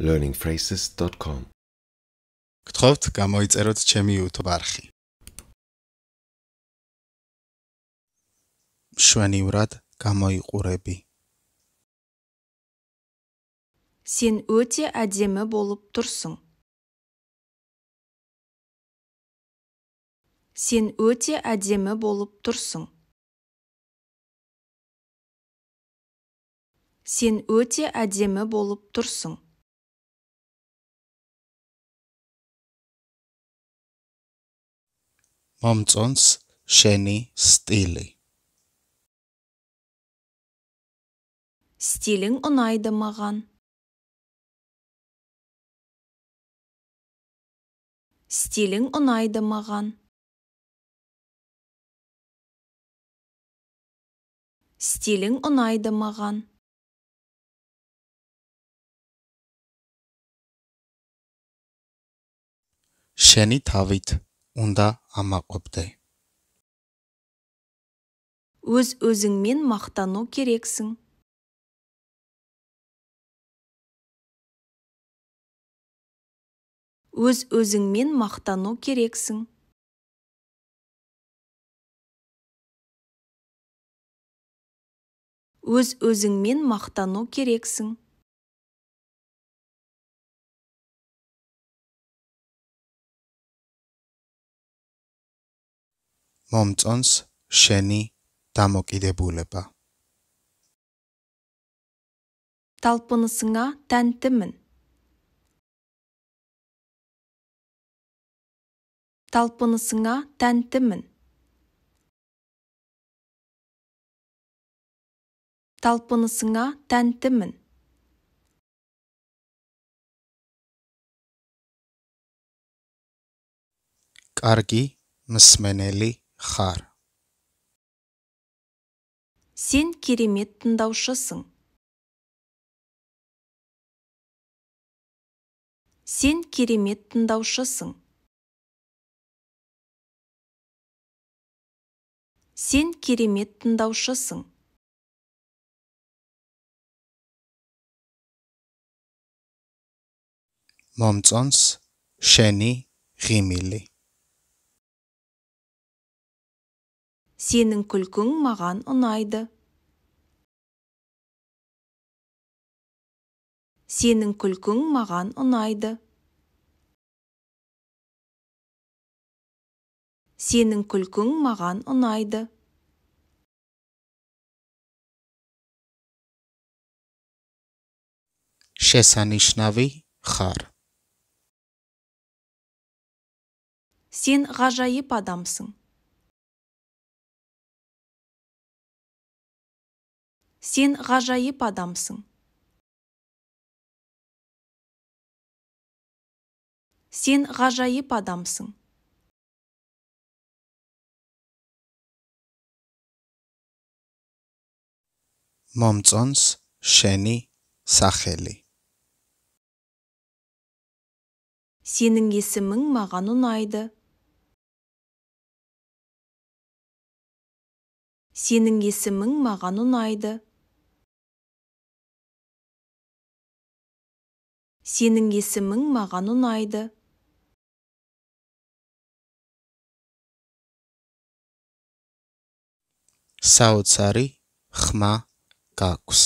learningphrases.com გთხოვთ გამოიწეროთ ჩემი YouTube არხი. შვენივრად გამოიყურები. Сен өте әдемі болып тұрсың. Сен өте әдемі болып тұрсың. Сен өте әдемі болып тұрсың. მომწონს შენი სტილი. Стилің ұнайды маған. Стилің ұнайды маған. Стилің ұнайды маған. шені тавит онда ама қопты. өз өзіңмен мақтану керексің өз өзіңмен мақтану керексің өз өзіңмен мақтану керексің მომწონს შენი დამოკიდებულება. талпынысыңа тәнтімін. талпынысыңа тәнтімін. талпынысыңа тәнтімін. კარგი მსმენელი хар сен керемет тыңдаушысың сен керемет тыңдаушысың сен керемет тыңдаушысың მომწონს შენი ღიმილი сенің күлкің маған ұнайды сенің күлкің маған ұнайды сенің күлкің маған ұнайды шесанишнави хар сен ғажайып адамсың сен ғажайып адамсың сен ғажайып адамсың Момцонс, Шәне Сахелі. сенің есімің маған ұнайды сенің есімің маған ұнайды сенің есімің маған ұнайды Сауцари Хма какус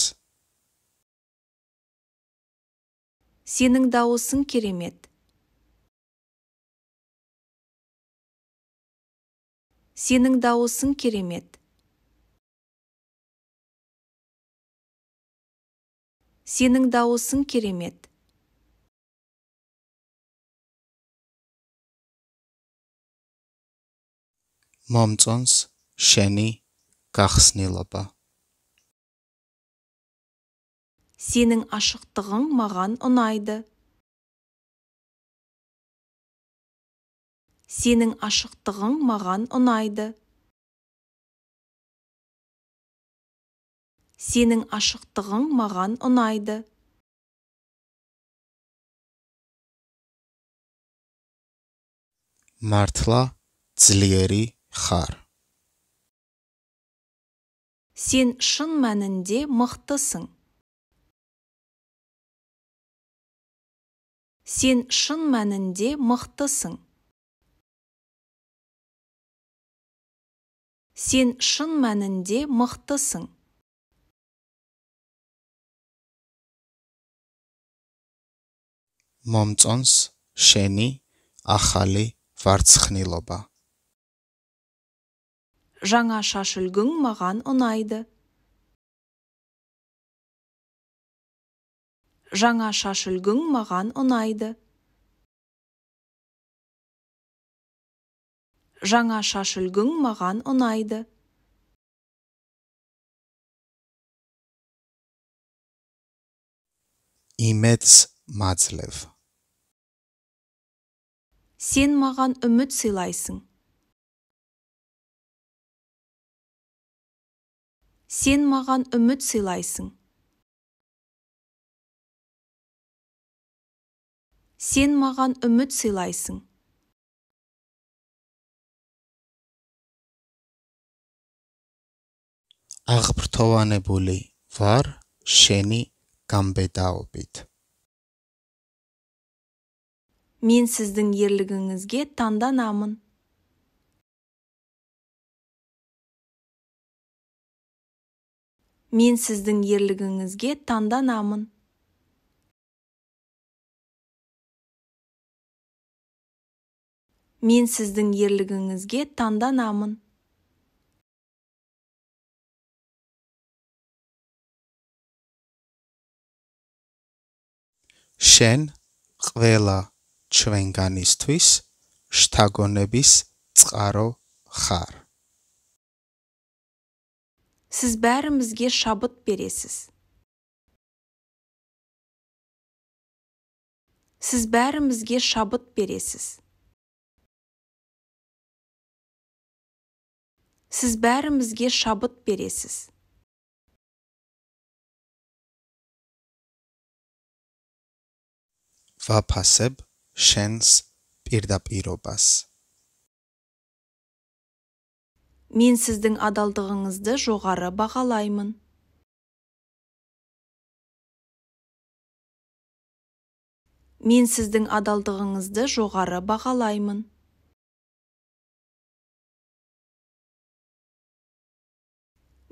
сенің дауысың керемет сенің дауысың керемет сенің дауысың керемет მომწონს შენი გახსნილობა сенің ашықтығың маған ұнайды сенің ашықтығың маған ұнайды сенің ашықтығың маған ұнайды მართლა ძლიერი хар сен шын мәнінде мықтысың сен шын мәнінде мықтысың сен шын мәнінде мықтысың момцонс шени ахали варцхнилоба жаңа шаш үлгің маған ұнайды жаңа шаш үлгің маған ұнайды жаңа шаш үлгің маған ұнайды Имец Мацлев Сен маған үміт сыйлайсың сен маған үміт сыйлайсың сен маған үміт сыйлайсың აღფრთოვანებული ვარ шені გამბედაობით. Мен сіздің ерлігіңізге таңданамын. мен сіздің ерлігіңізге таңданамын мен сіздің ерлігіңізге таңданамын шен ყველა ჩვენგანისთვის შთაგონების წყარო Хар сіз бәрімізге шабыт бересіз сіз бәрімізге шабыт бересіз сіз бәрімізге шабыт бересіз ვაფასებ шенс პირდაპირობას мен сіздің адалдығыңызды жоғары бағалаймын мен сіздің адалдығыңызды жоғары бағалаймын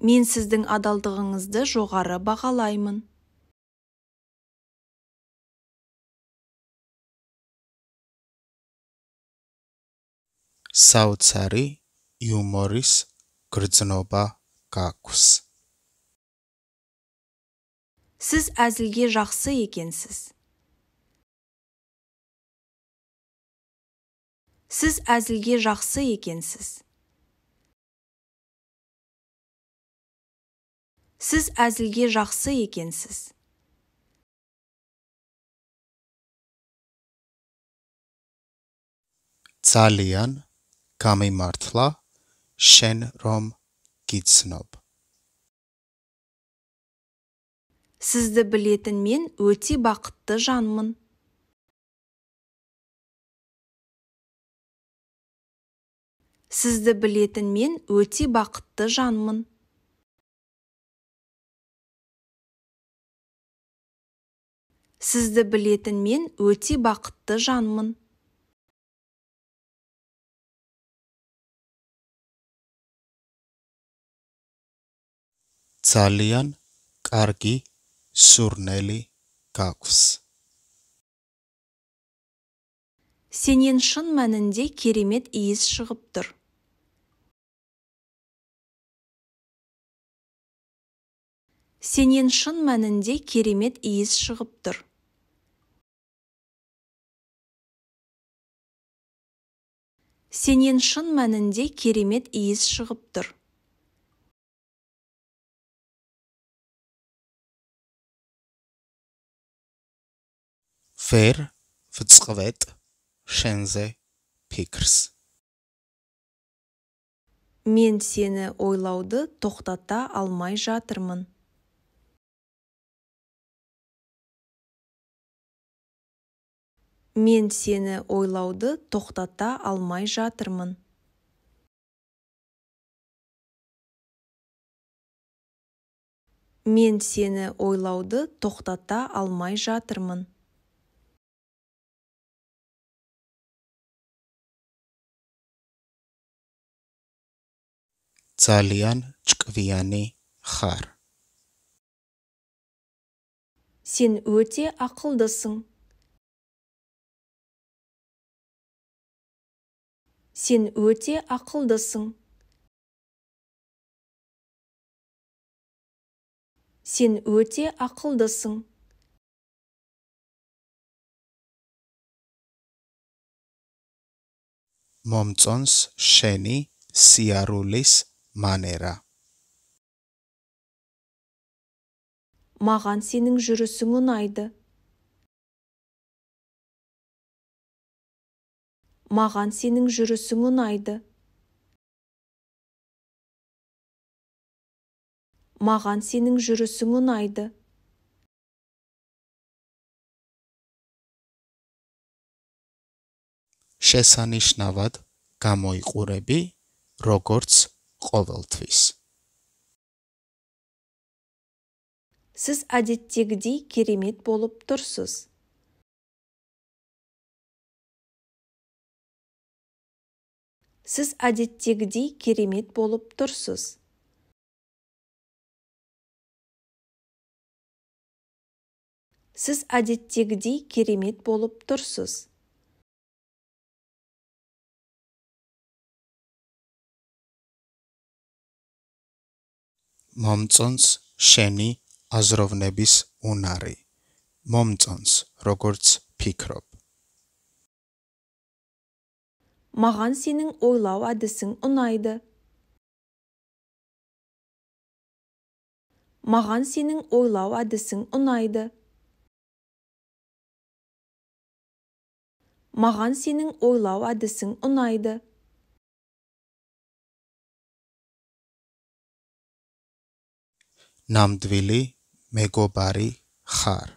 мен сіздің адалдығыңызды жоғары бағалаймын сауд იუმორის გრძნობა გაქვს. Сіз әзілге жақсы екенсіз. Сіз әзілге жақсы екенсіз. Сіз әзілге жақсы екенсіз. ძალიან გამიმართლა Shenrom Kitsnob. Сізді білетін мен өте бақытты жанмын. Сізді білетін мен өте бақытты жанмын. Сізді білетін мен өте бақытты жанмын. ძალიან კარგი სურნელი გაქვს. сенен шын мәнінде керемет иіс шығып тұр сенен шын мәнінде керемет иіс шығып тұр сенен шын мәнінде керемет иіс шығып тұр ვერ ვწყვეტ შენზე ფიქრს. Мен сені ойлауды тоқтата алмай жатырмын. Мен сені ойлауды тоқтата алмай жатырмын. Мен сені ойлауды тоқтата алмай жатырмын. ძალიან ჭკვიანი ხარ. Сен өте ақылдысың. Сен өте ақылдысың. Сен өте ақылдысың. Момцонс шени сиарулис манера маған сенің жүрісің ұнайды маған сенің жүрісің ұнайды маған сенің жүрісің ұнайды შესანიშნავად გამოიყურები როგორც ყოველთვის сіз әдеттегідей керемет болып тұрсыз сіз әдеттегідей керемет болып тұрсыз сіз әдеттегідей керемет болып тұрсыз მომწონს შენი აზროვნების უნარი. მომწონს, როგორც ფიქრობ. Маған сенің ойлау әдісің ұнайды. Маған сенің ойлау әдісің ұнайды. Маған сенің ойлау әдісің ұнайды. ნამდვილი мегобари Хар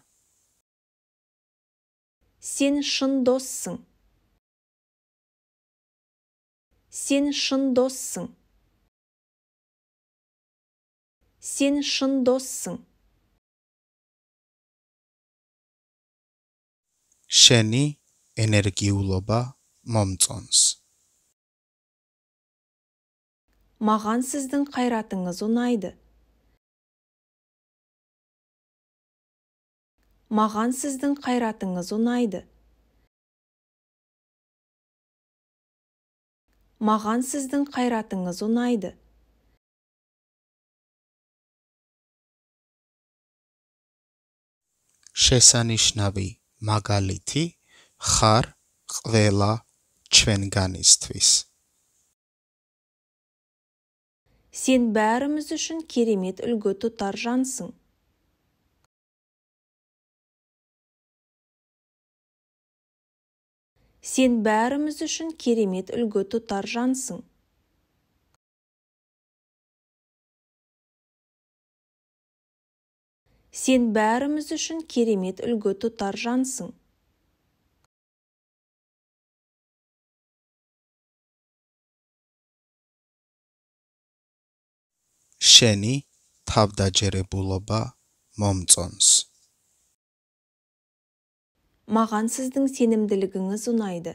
сен шын доссың. сен шын доссың. сен шын доссың. შენი ენერგიულობა момцонс маған сіздің қайратыңыз ұнайды маған сіздің қайратыңыз ұнайды маған сіздің қайратыңыз ұнайды შესანიშნავი მაგალითი Хар ყველა ჩვენგანისთვის сен бәріміз үшін керемет үлгі тұтар жансың сен бәріміз үшін керемет үлгі тұтар жансың сен бәріміз үшін керемет үлгі тұтар жансың შენი თავდაჯერებულობა მომწონს маған сіздің сенімділігіңіз ұнайды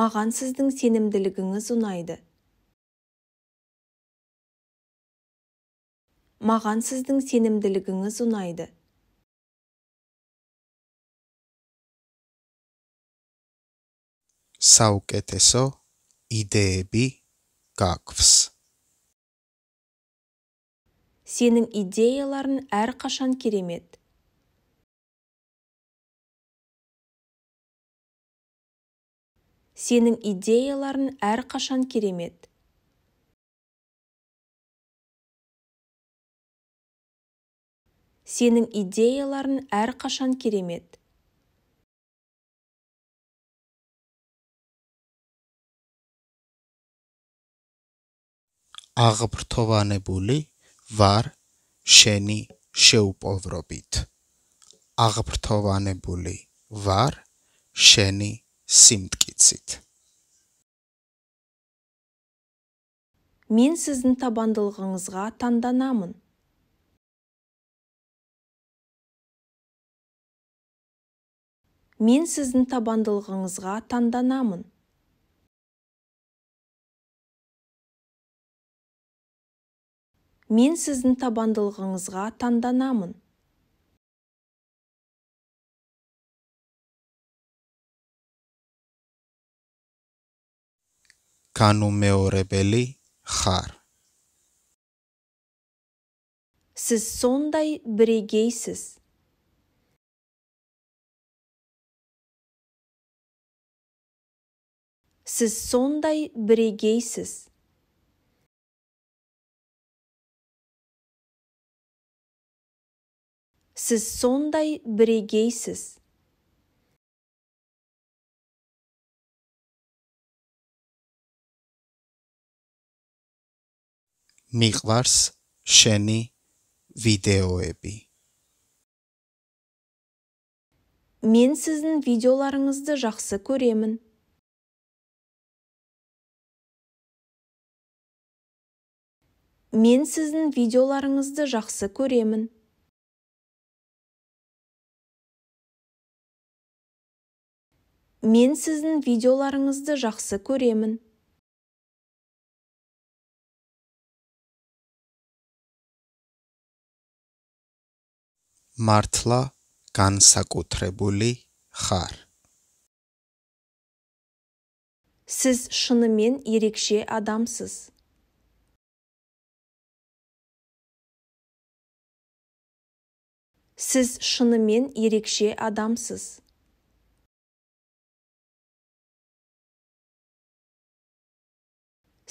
маған сіздің сенімділігіңіз ұнайды маған сіздің сенімділігіңіз ұнайды საუკეთესო идеები გაგვс сенің идеяларың қашан керемет сенің идеяларың қашан керемет сенің идеяларың қашан керемет бір тобаны бөлей ვარ შენი შეუპოვრობით. აღფრთოვანებული ვარ შენი სიმткиცით. Мен сіздің табандылығыңызға таңданамын. Мен сіздің табандылығыңызға таңданамын. мен сіздің табандылығыңызға таңданамын კანუმეორებელი Хар сіз сондай бірегейсіз. сіз сондай бірегейсіз. сіз сондай бірегейсіз მიყვარს შენი ვიდეოები мен сіздің видеоларыңызды жақсы көремін мен сіздің видеоларыңызды жақсы көремін мен сіздің видеоларыңызды жақсы көремін мартла განსაკუთრებული ხარ сіз шынымен ерекше адамсыз сіз шынымен ерекше адамсыз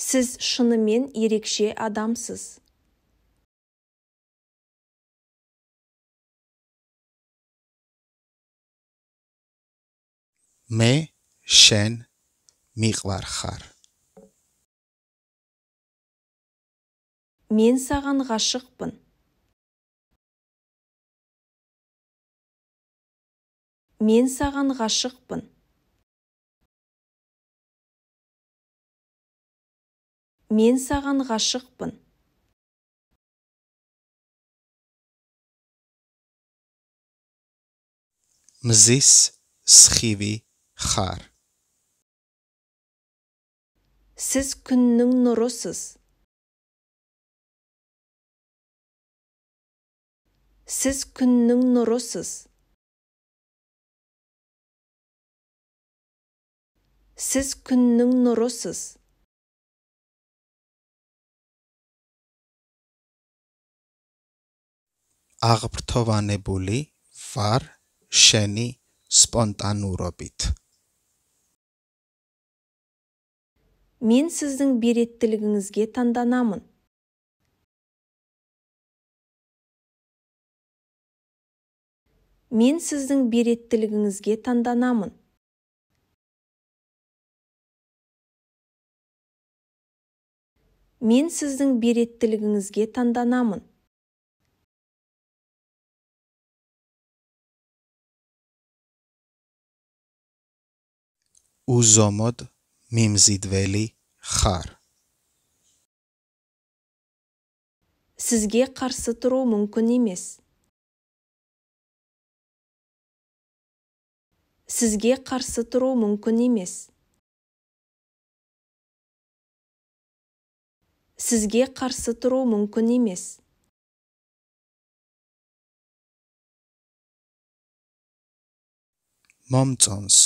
сіз шынымен ерекше адамсыз шән миғлар მიყვარხარ мен саған ғашықпын мен саған ғашықпын мен саған ғашықпын мзис схиви Хар сіз күннің нұрысыз сіз күннің нұрысыз сіз күннің нұрысыз აღფრთოვანებული ვარ შენი სპონტანურობით. Мен сіздің береттілігіңізге таңданамын. Мен сіздің береттілігіңізге таңданамын. Мен сіздің береттілігіңізге таңданамын. უზომოდ მიმზიდველი ხარ. Сізге қарсы тұру мүмкін емес. Сізге қарсы тұру мүмкін емес. Сізге қарсы тұру мүмкін емес. მომწონს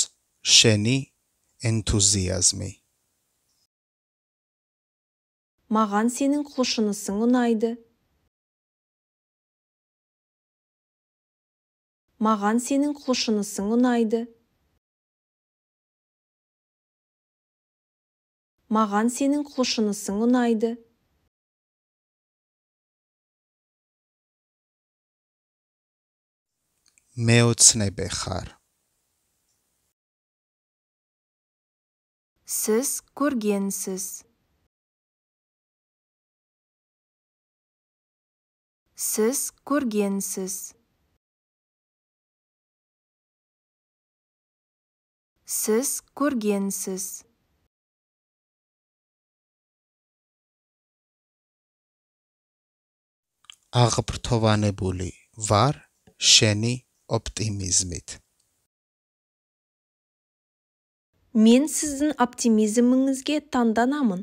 шені enthusiasmi. Маған сенің құлшынысың ұнайды. Маған сенің құлшынысың ұнайды. Маған сенің құлшынысың ұнайды. მეოცნებე ხარ. сіз көргенсіз сіз көргенсіз сіз көргенсіз აღფრთოვანებული бар შენი оптимизмит. мен сіздің оптимизміңізге таңданамын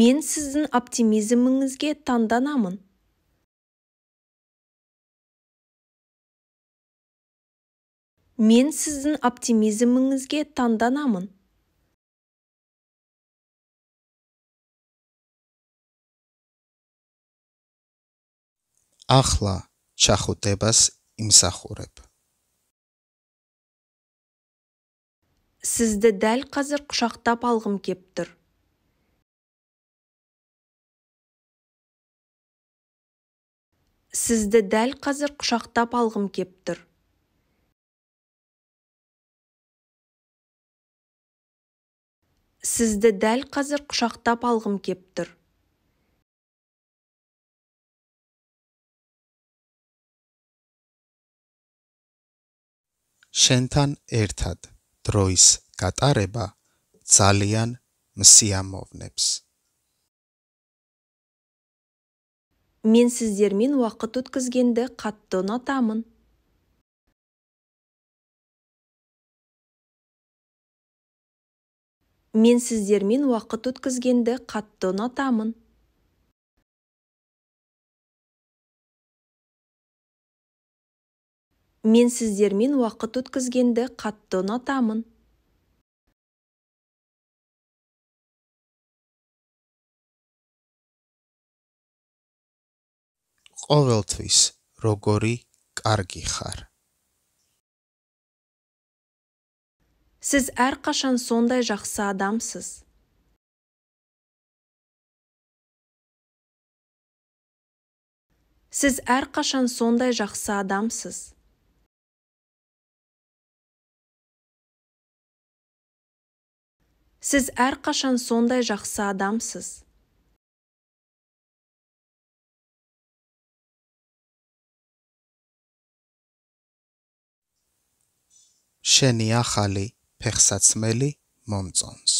мен сіздің оптимизміңізге таңданамын мен сіздің оптимизміңізге таңданамын ахла чахутебас იმსახურებ. сізді дәл қазір құшақтап алғым кептір сізді дәл қазір құшақтап алғым кептір сізді дәл қазір құшақтап алғым кептір. შენთან ერთად დროის გატარება ძალიან მსიამოვნებს. Мен сіздермен уақыт өткізгенді қатты ұнатамын. Мен сіздермен уақыт өткізгенді қатты ұнатамын. мен сіздермен уақыт өткізгенді қатты ұнатамын ყოველთვის როგორი კარგი ხარ сіз әрқашан сондай жақсы адамсыз сіз әрқашан сондай жақсы адамсыз сіз қашан сондай жақсы адамсыз шені ახალი ფეხსაცმელი момцонс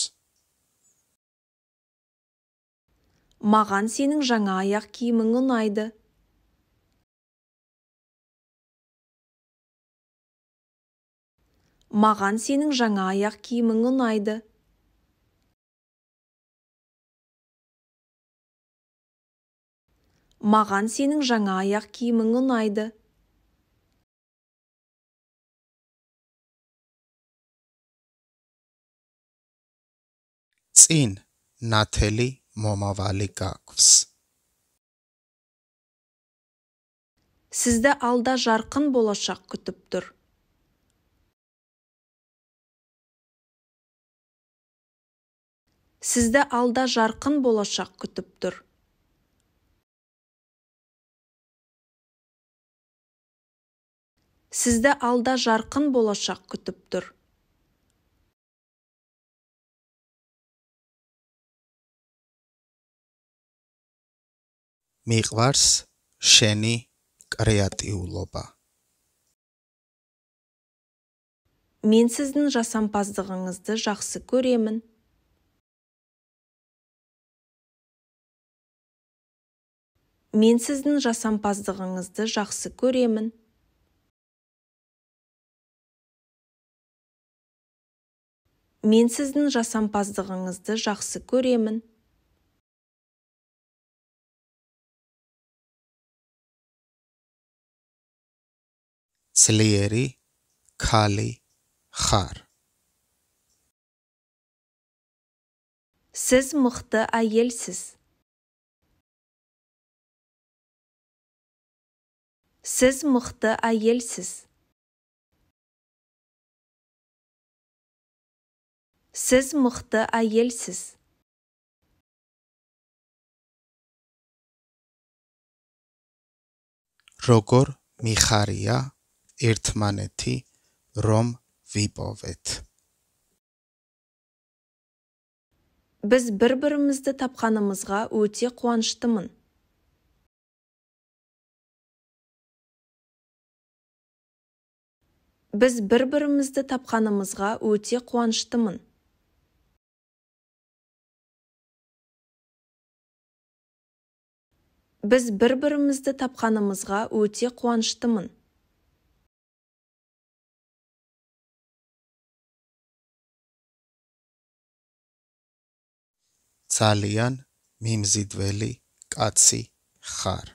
маған сенің жаңа аяқ киімің ұнайды маған сенің жаңа аяқ киімің ұнайды маған сенің жаңа аяқ киімің ұнайды Цин ნათელი მომავალი გაქვს сізді алда жарқын болашақ күтіп тұр сізді алда жарқын болашақ күтіп тұр сізді алда жарқын болашақ күтіп тұр მიყვარს шені კრეატიულობა. Мен сіздің жасампаздығыңызды жақсы көремін. Мен сіздің жасампаздығыңызды жақсы көремін. мен сіздің жасампаздығыңызды жақсы көремін цлери Кали, хар сіз мықты әйелсіз сіз мықты әйелсіз сіз мықты әйелсіз როგორ მიხარია ერთმანეთი Ром ვიპოვეთ біз бір бірімізді тапқанымызға өте қуаныштымын біз бір бірімізді тапқанымызға өте қуаныштымын біз бір-бірімізді тапқанымызға өте қуаныштымын ძალიან მიმზიდველი კაცი ხარ.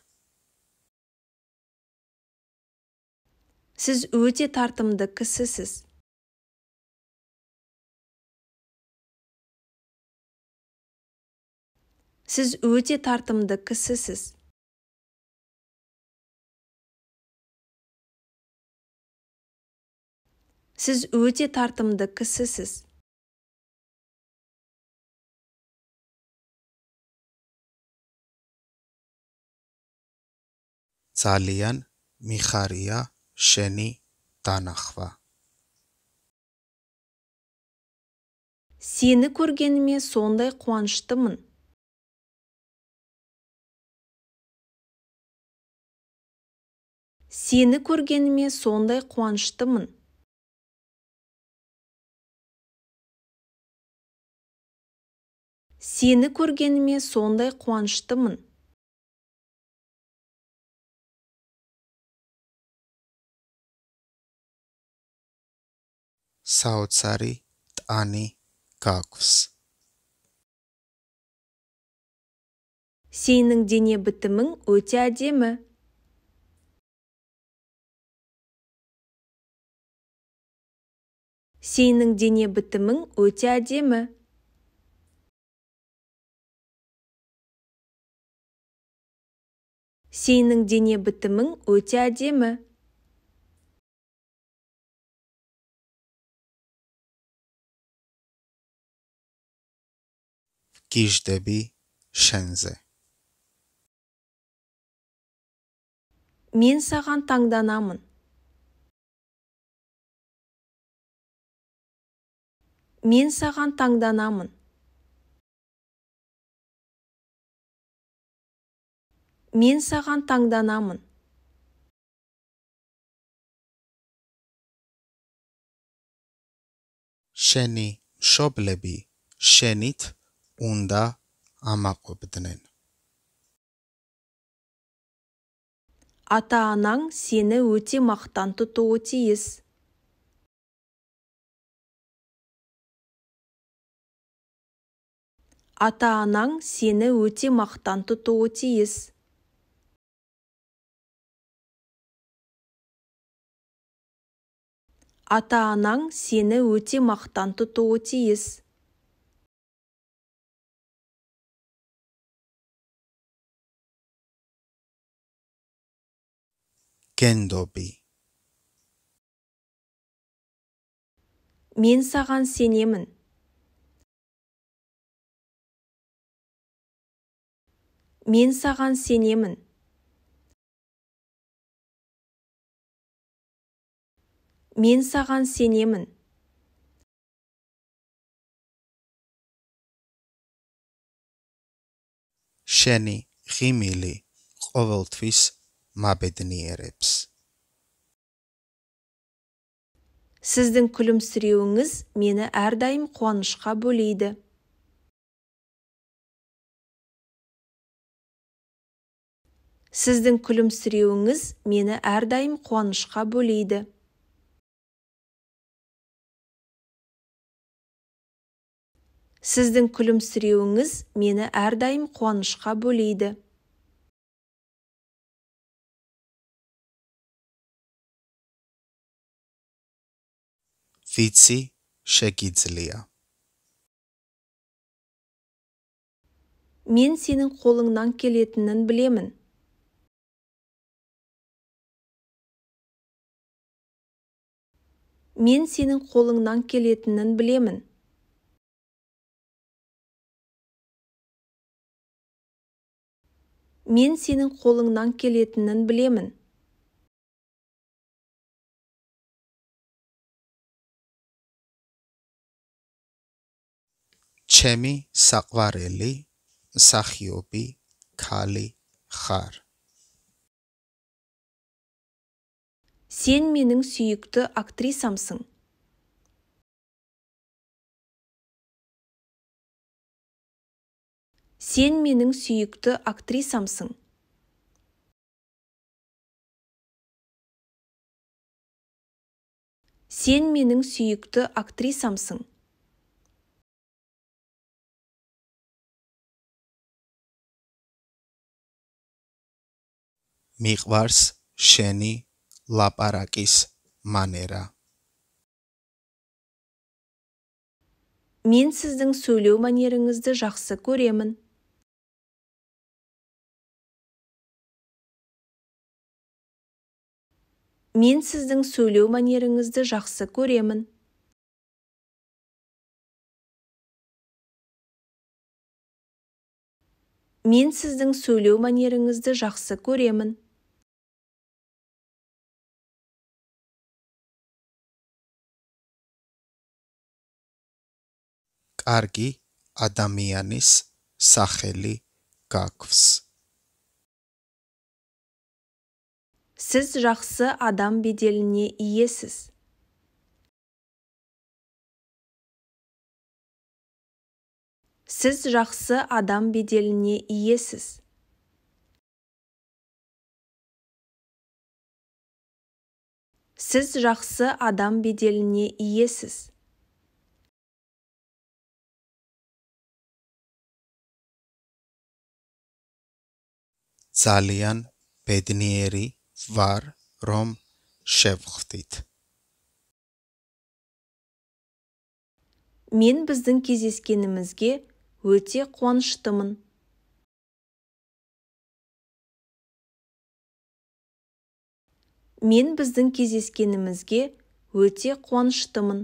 сіз өте тартымды кісісіз сіз өте тартымды кісісіз сіз өте тартымды кісісіз цалиян михария шени танахва сені көргеніме сондай қуаныштымын сені көргеніме сондай қуаныштымын сені көргеніме сондай қуаныштымын საოცარი ტანი გაგვს сенің дене бітімің өте әдемі сенің дене бітімің өте әдемі сенің дене бітімің өте әдемі kisdebi шәнзі мен саған таңданамын мен саған таңданамын мен саған таңданамын შენი მშობლები შენით амақ ამაყობდნენ. ата-анаң сені өте мақтан тұтуы тиіс ата-анаң сені өте мақтан тұтуы тиіс ата-анаң сені өте мақтан тұтуы тиіс кендоби мен саған сенемін мен саған сенемін мен саған сенемін შენი ღიმილი ყოველთვის მაბედნიერებს сіздің күлімсіреуіңіз мені әрдайым қуанышқа бөлейді сіздің күлімсіреуіңіз мені әрдайым қуанышқа бөлейді сіздің күлімсіреуіңіз мені әрдайым қуанышқа бөлейді Фици шәкидзілия мен сенің қолыңнан келетінін білемін мен сенің қолыңнан келетінін білемін мен сенің қолыңнан келетінін білемін ჩემი საყვარელი сахиоби Кали Хар. сен менің сүйікті актрисамсың сен менің сүйікті актрисамсың сен менің сүйікті актрисамсың მიყვარს შენი ლაპარაკის манера Мен сіздің сөйлеу мәнеріңізді жақсы көремін. Мен сіздің сөйлеу мәнеріңізді жақсы көремін. Мен сіздің сөйлеу мәнеріңізді жақсы көремін. კარგი ადამიანის სახელი გაქვს. Сіз жақсы адам беделіне иесіз. Сіз жақсы адам беделіне иесіз. Сіз жақсы адам беделіне иесіз. ძალიან ბედნიერი ვარ, რომ შევხვდით. мен біздің кездескенімізге өте қуаныштымын мен біздің кездескенімізге өте қуаныштымын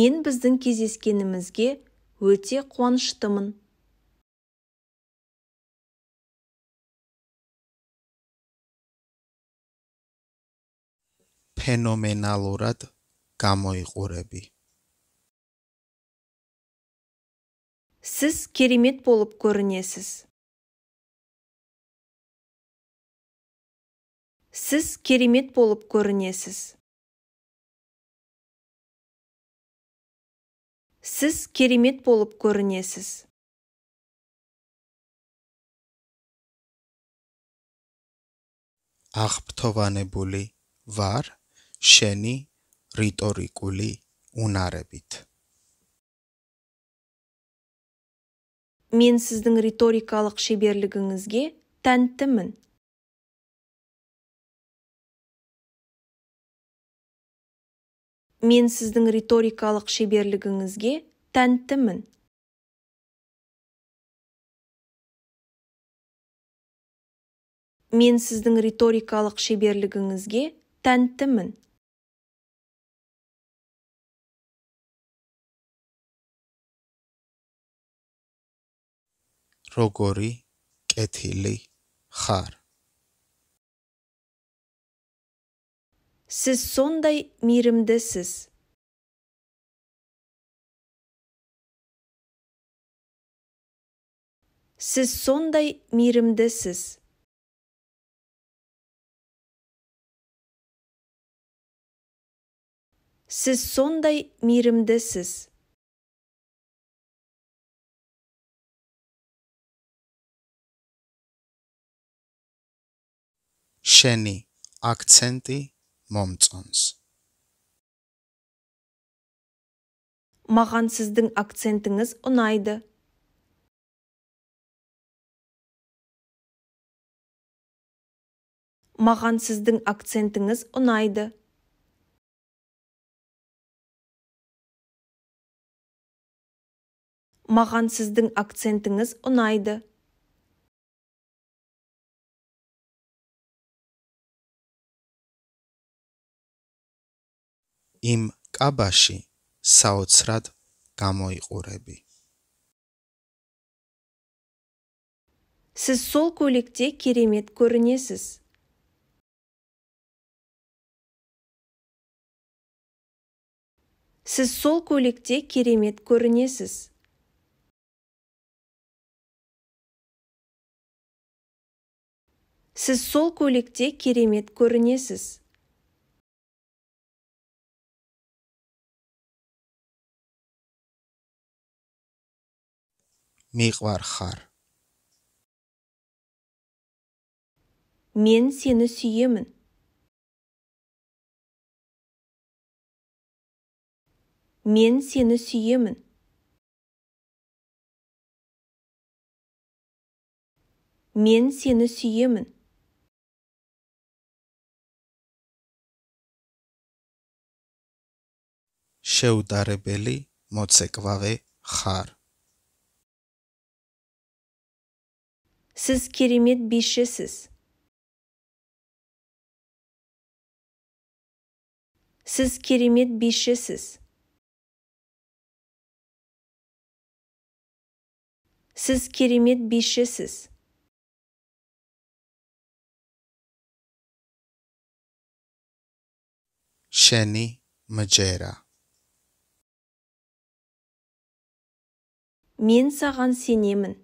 мен біздің кездескенімізге өте қуаныштымын ფენომენალურად гамойқуреби сіз керемет болып көрінесіз сіз керемет болып көрінесіз сіз керемет болып көрінесіз აღფრთოვანებული вар шени риторикули унаребит Мен сіздің риторикалық шеберлігіңізге тәнтімін. мен сіздің риторикалық шеберлігіңізге тәнтімін мен сіздің риторикалық шеберлігіңізге тәнтімін როგორი კეთილი ხარ Siz sonday mirimdesiz. Siz sonday mirimdesiz. Siz sonday mirimdesiz. Şeni, akcenti момцонс Маған сіздің акцентіңіз ұнайды. Маған сіздің акцентіңіз ұнайды. Маған сіздің акцентіңіз ұнайды. იმ კაბაში საოცრად გამოიყურები. Сіз сол көйлекте керемет көрінесіз. Сіз сол көйлекте керемет көрінесіз. Сіз сол көйлекте керемет көрінесіз. миғвар хар мен сені сүйемін мен сені сүйемін мен сені сүйемін შეუდარებელი моцекваве Хар. сіз керемет бишісіз сіз керемет бишісіз сіз керемет бишісіз шәни مجیرا мен саған сенемін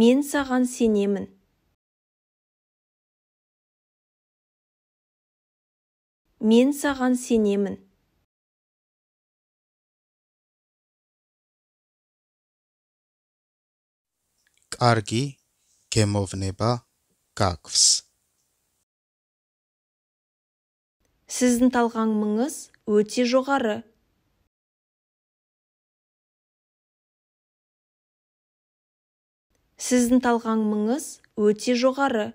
мен саған сенемін мен саған сенемін კარგი кемовнеба გაგვს сіздің талғамыңыз өте жоғары сіздің талғамыңыз өте жоғары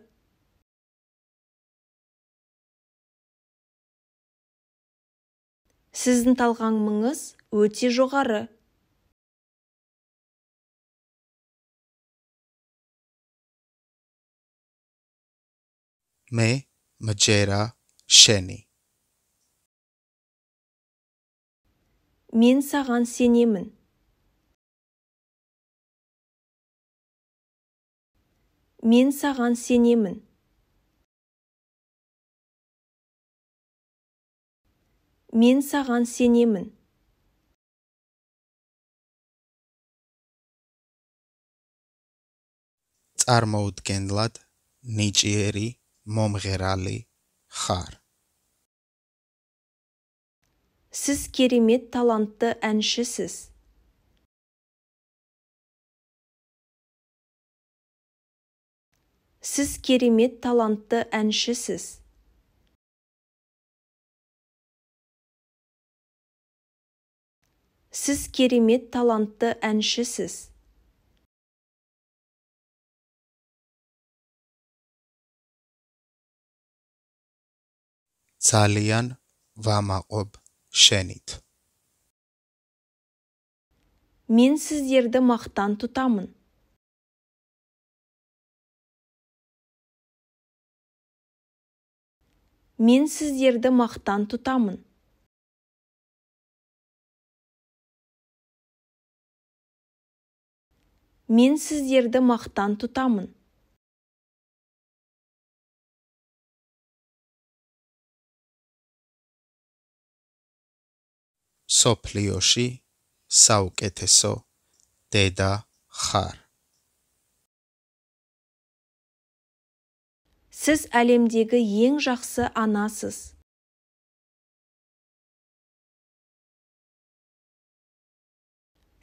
сіздің талғамыңыз өте жоғары Me маджера шени Мен саған сенемін. мен саған сенемін мен саған сенемін წარმოუდგენლად ნიჭიერი მომღერალი ხარ сіз керемет талантты әншісіз сіз керемет талантты әншісіз сіз керемет талантты әншісіз ძალიან ვამაყობ შენით мен сіздерді мақтан тұтамын мен сіздерді мақтан тұтамын мен сіздерді мақтан тұтамын соплиоши საუკეთესო деда Хар. сіз әлемдегі ең жақсы анасыз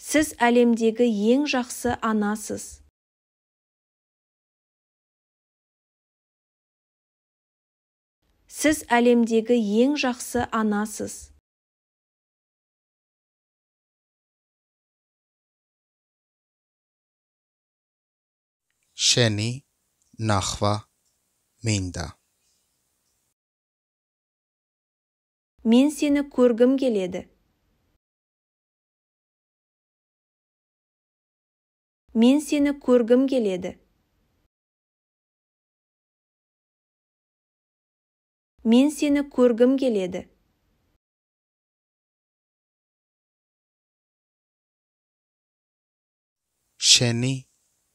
сіз әлемдегі ең жақсы анасыз сіз әлемдегі ең жақсы анасыз Шәни нахва. Минда мен сені көргім келеді мен сені көргім келеді мен сені көргім келеді შენი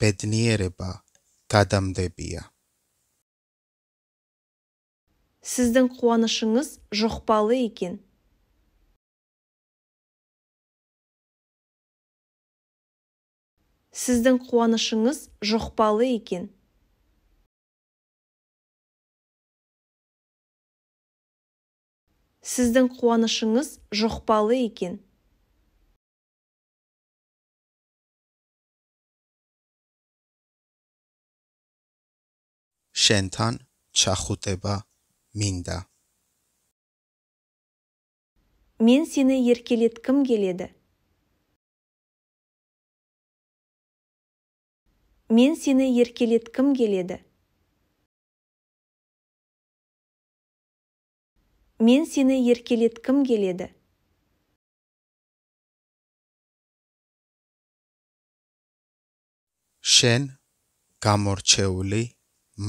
қадам გადამდებია сіздің қуанышыңыз жоқпалы екен сіздің қуанышыңыз жоқпалы екен сіздің қуанышыңыз жоқпалы екен шентан Чахутеба мен да мен сені еркелеткім келеді мен сені еркелет кім келеді мен сені еркелет кім келеді Камор გამორჩეული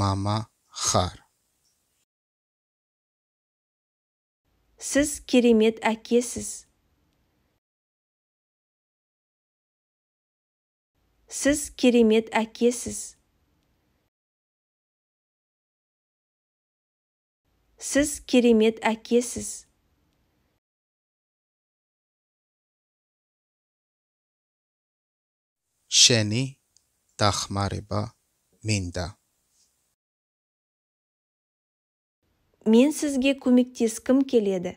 мама Хар. сіз керемет әкесіз сіз керемет әкесіз сіз керемет әкесіз شنی тахмариба با мен сізге көмектескім келеді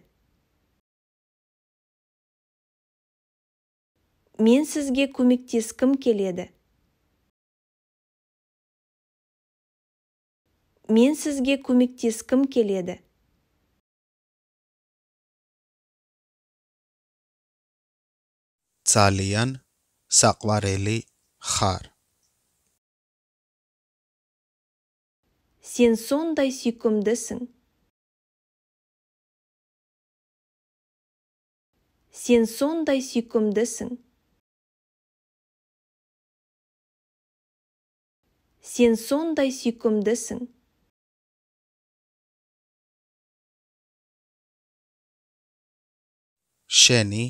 мен сізге көмектескім келеді мен сізге көмектескім келеді цалиян Сақварелі Хар сен сондай сүйкімдісің сен сондай сүйкімдісің сен сондай сүйкімдісің شنی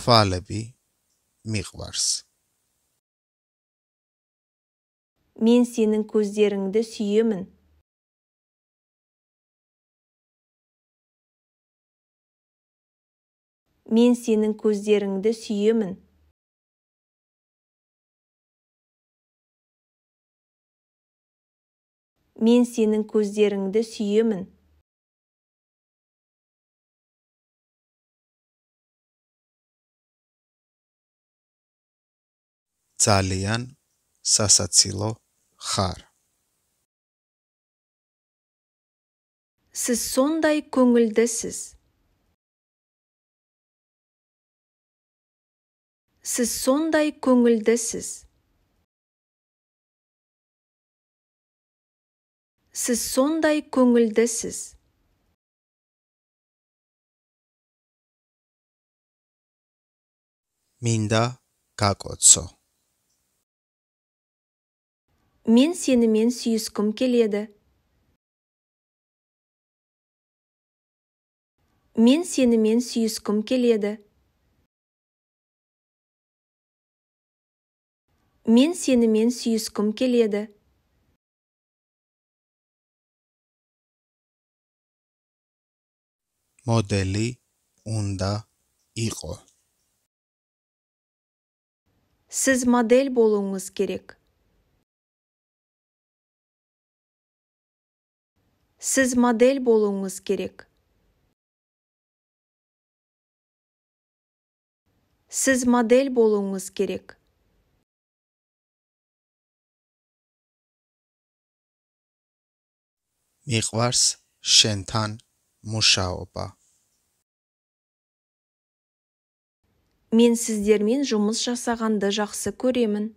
طالبی مقبرس мен сенің көздеріңді сүйемін мен сенің көздеріңді сүйемін мен сенің көздеріңді сүйемін ЦАЛИЯН САСАЦИЛО ХАР Сіз сондай көңілдісіз. сіз сондай көңілдісіз сіз сондай көңілдісіз მინდა გაკოცო мен сенімен сүйіскім келеді мен сенімен сүйіскім келеді мен сенімен сүйіскім келеді модели უნდა Сіз модель болуыңыз керек. Сіз модель болуыңыз керек. Сіз модель болуыңыз керек. მიყვარს შენთან მუშაობა мен сіздермен жұмыс жасағанды жақсы көремін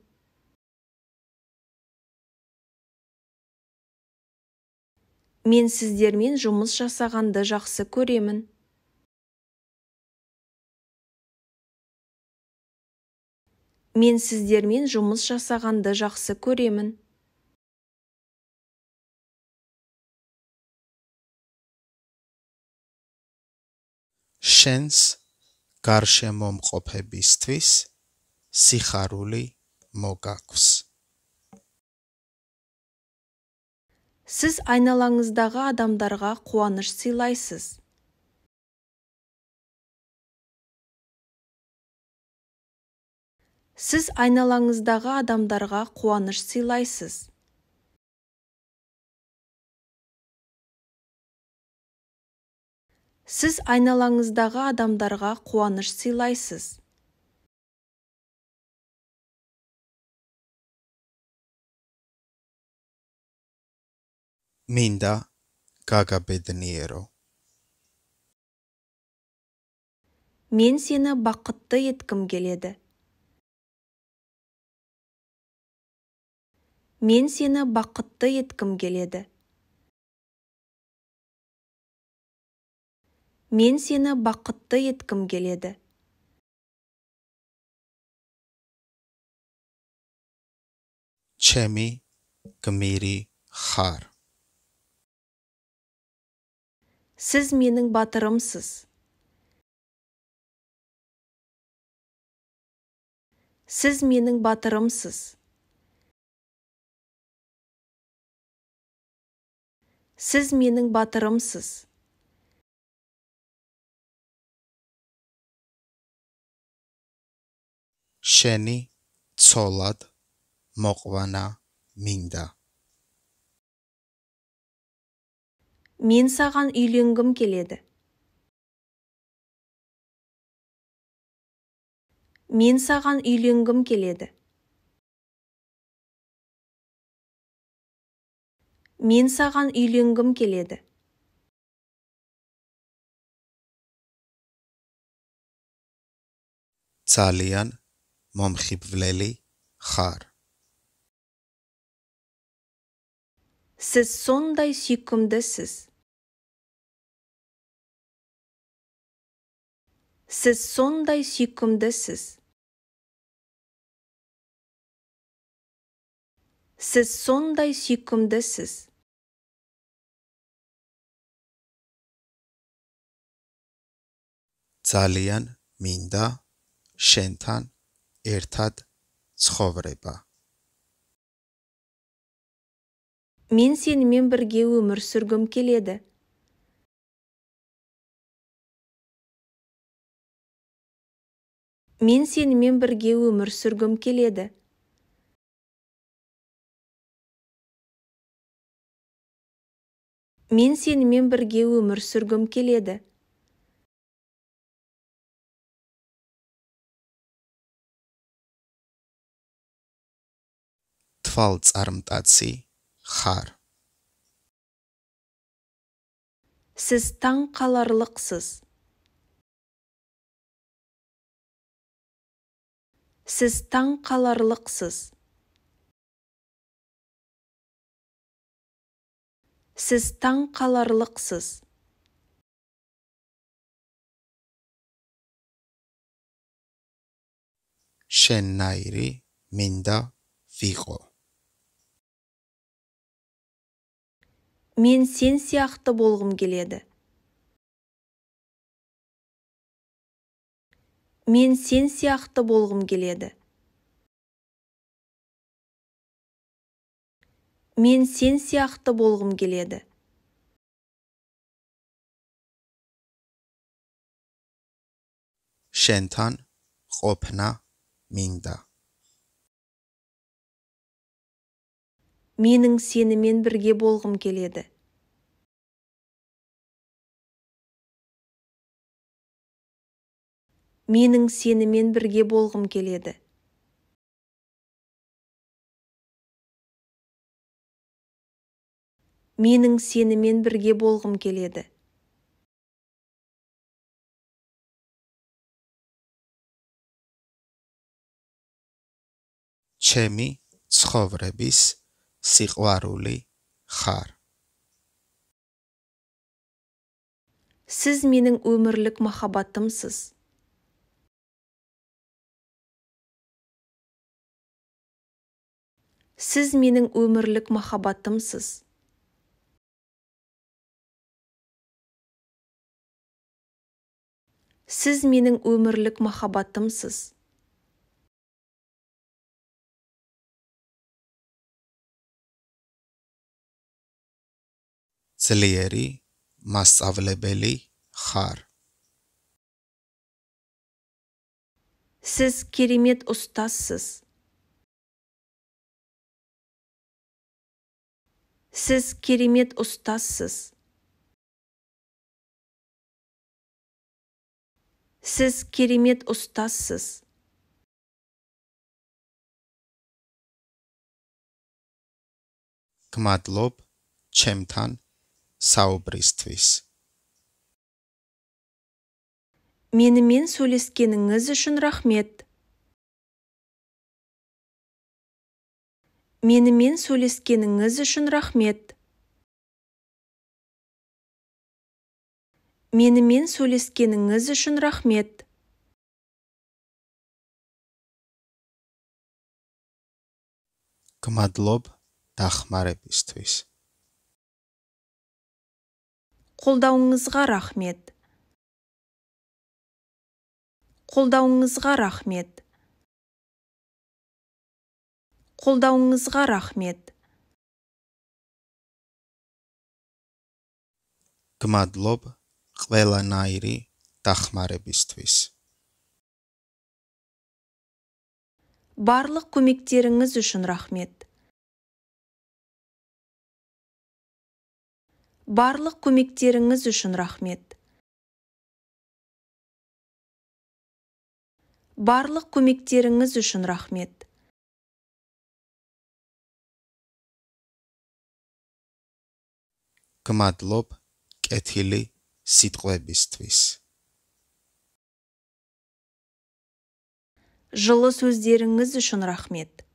мен сіздермен жұмыс жасағанды жақсы көремін мен сіздермен жұмыс жасағанды жақсы көремін შენს გარშემო მყოფებისთვის სიხარული მოგაქვს. Сиз айналаңыздағы адамдарға қуаныш сыйлайсыз. Сиз айналаңыздағы адамдарға қуаныш сыйлайсыз. сіз айналаңыздағы адамдарға қуаныш сыйлайсыз Minda Gagabedniero Мен сені бақытты еткім келеді. Мен сені бақытты еткім келеді. мен сені бақытты еткім келеді чеми Кмири хар сіз менің батырымсыз сіз менің батырымсыз сіз менің батырымсыз შენი ცოლად მოყვანა მინდა мен саған үйленгім келеді мен саған үйленгім келеді мен саған үйленгім келеді Цалиян მომხიბვლელი ხარ. Сіз сондай сүйкімдісіз. Сіз сондай сүйкімдісіз. Сіз сондай сүйкімдісіз. ძალიან მინდა შენთან ერთად ცხოვრება. Мен сенімен бірге өмір сүргім келеді. Мен сенімен бірге өмір сүргім келеді. Мен сенімен бірге өмір сүргім келеді. თვალწარმტაცი ხარ сіз таң қаларлықсыз сіз таң қаларлықсыз сіз таң қаларлықсыз შენნაირი Менда ვიყო мен сен сияқты болғым келеді мен сен сияқты болғым келеді мен сен сияқты болғым келеді шентан қопна მინდა менің сенімен бірге болғым келеді менің сенімен бірге болғым келеді менің сенімен бірге болғым келеді ჩემი ცხოვრების сиқварулы хар сіз менің өмірлік махаббатымсыз сіз менің өмірлік махаббатымсыз сіз менің өмірлік махаббатымсыз ძლიერი, მასწავლებელი ხარ. Сіз керемет ұстазсыз. Сіз керемет ұстазсыз. Сіз керемет ұстазсыз. გმადლობ Чемтан საუბრისთვის менімен сөйлескеніңіз үшін рахмет менімен сөйлескеніңіз үшін рахмет менімен сөйлескеніңіз үшін рахмет გმადლობ დახმარებისთვის қолдауыңызға рахмет қолдауыңызға рахмет қолдауыңызға рахмет გმადლობ ყველანაირი დახმარებისთვის барлық көмектеріңіз үшін рахмет барлық көмектеріңіз үшін рахмет барлық көмектеріңіз үшін рахмет გმადლობ კეთილი სიტყვებისთვის. жылы сөздеріңіз үшін рахмет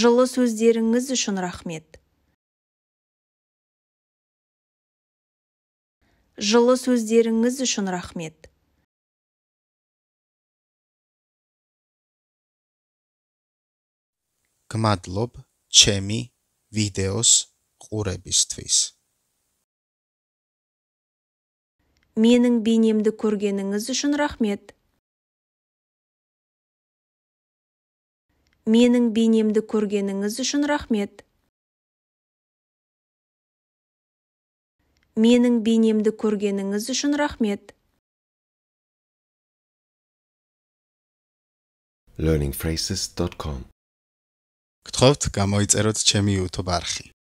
жылы сөздеріңіз үшін рахмет жылы сөздеріңіз үшін рахмет გმადლობ ჩემი ვიდეოს ყურებისთვის. менің бейнемді көргеніңіз үшін рахмет менің бейнемді көргеніңіз үшін рахмет менің бейнемді көргеніңіз үшін рахмет learningphrases.com כתוב כמה יצרות youtube אותו